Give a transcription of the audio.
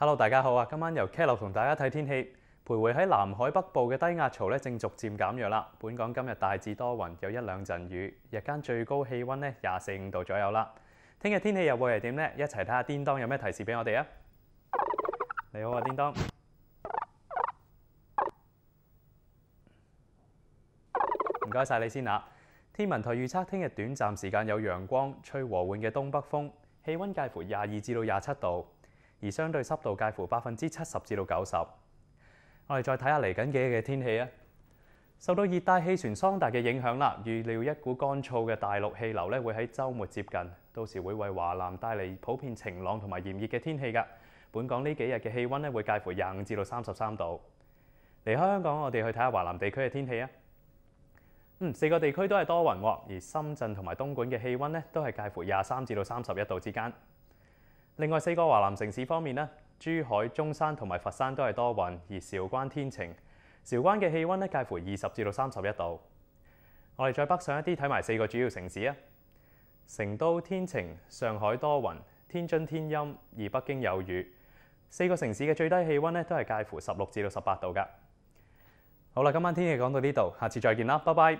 Hello，大家好啊！今晚由 k e l l 同大家睇天气。徘徊喺南海北部嘅低压槽咧，正逐渐减弱啦。本港今日大致多云，有一两阵雨。日间最高气温咧，廿四五度左右啦。听日天气又会系点呢？一齐睇下，叮当有咩提示俾我哋啊！你好啊，叮当。唔该晒你先啦。天文台预测听日短暂时间有阳光，吹和缓嘅东北风，气温介乎廿二至到廿七度。而相對濕度介乎百分之七十至到九十。我哋再睇下嚟緊日嘅天氣啊。受到熱帶氣旋桑達嘅影響啦，預料一股乾燥嘅大陸氣流咧會喺週末接近，到時會為華南帶嚟普遍晴朗同埋炎熱嘅天氣噶。本港呢幾日嘅氣温咧會介乎廿五至到三十三度。離開香港，我哋去睇下華南地區嘅天氣啊。嗯，四個地區都係多雲喎，而深圳同埋東莞嘅氣温咧都係介乎廿三至到三十一度之間。另外四个华南城市方面咧，珠海、中山同埋佛山都系多云，而韶关天晴。韶关嘅气温咧介乎二十至到三十一度。我哋再北上一啲，睇埋四个主要城市啊。成都天晴，上海多云，天津天阴，而北京有雨。四个城市嘅最低气温咧都系介乎十六至到十八度噶。好啦，今晚天气讲到呢度，下次再见啦，拜拜。